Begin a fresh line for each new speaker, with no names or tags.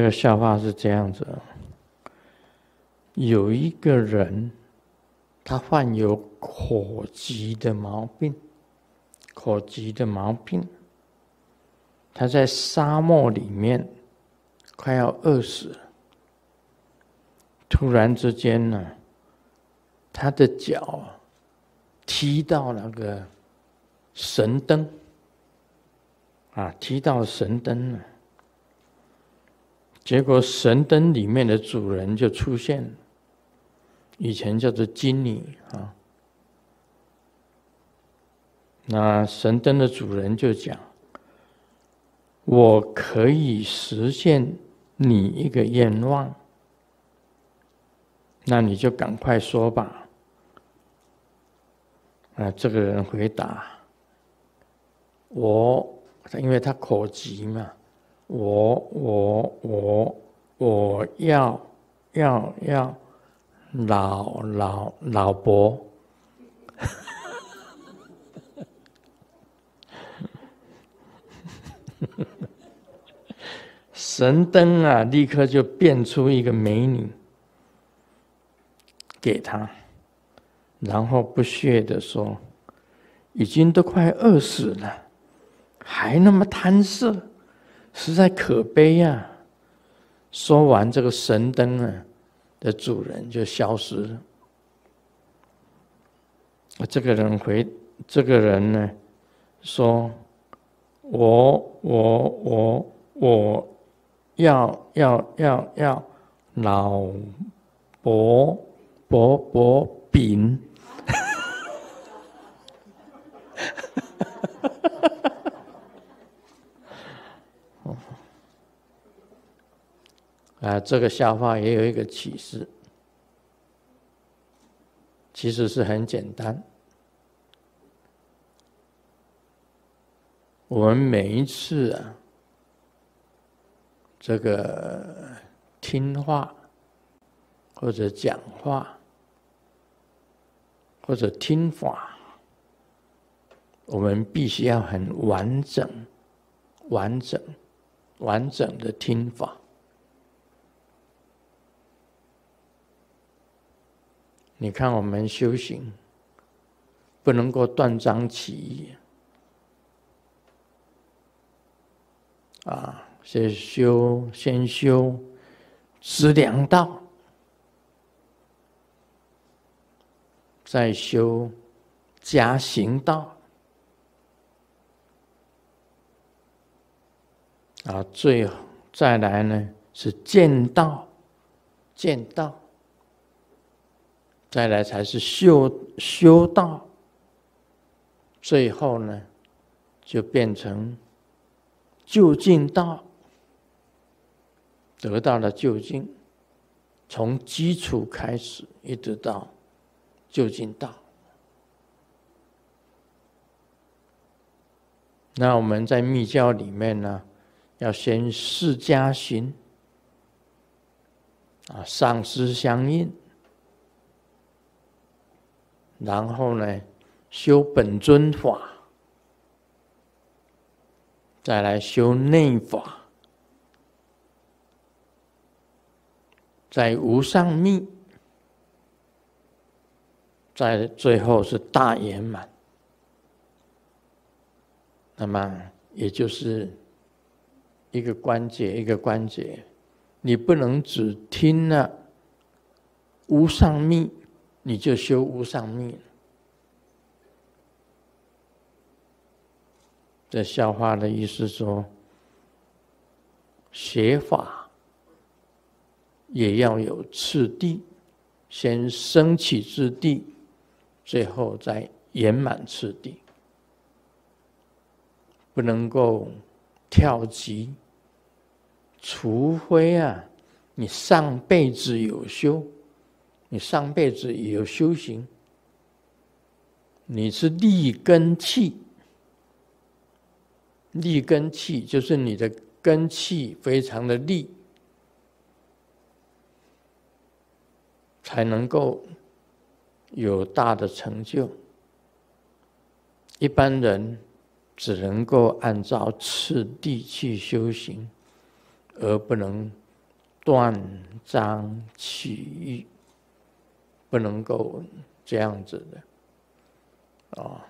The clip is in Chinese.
这个笑话是这样子：有一个人，他患有火疾的毛病，火疾的毛病。他在沙漠里面快要饿死了。突然之间呢，他的脚踢到那个神灯，啊，踢到神灯了。结果神灯里面的主人就出现，以前叫做金女啊。那神灯的主人就讲：“我可以实现你一个愿望，那你就赶快说吧。”啊，这个人回答：“我，因为他口急嘛。”我我我我要要要老老老伯，神灯啊，立刻就变出一个美女给他，然后不屑的说：“已经都快饿死了，还那么贪色。”实在可悲呀！说完这个神灯啊的主人就消失了。这个人回，这个人呢说：“我我我我要要要要老伯伯伯饼。”啊，这个笑话也有一个启示，其实是很简单。我们每一次啊，这个听话，或者讲话，或者听法，我们必须要很完整、完整、完整的听法。你看，我们修行不能够断章取义啊！先修先修知良道，再修加行道啊，最再来呢是见道，见道。再来才是修修道，最后呢，就变成就近道，得到了就近，从基础开始一直到就近道。那我们在密教里面呢，要先释家行，啊，上师相应。然后呢，修本尊法，再来修内法，在无上密，在最后是大圆满。那么，也就是一个关节一个关节，你不能只听了无上密。你就修无上密。这笑话的意思说，写法也要有次第，先升起之地，最后再圆满次第，不能够跳级。除非啊，你上辈子有修。你上辈子也有修行，你是立根器，立根器就是你的根器非常的立，才能够有大的成就。一般人只能够按照次第去修行，而不能断章取义。不能够这样子的，啊。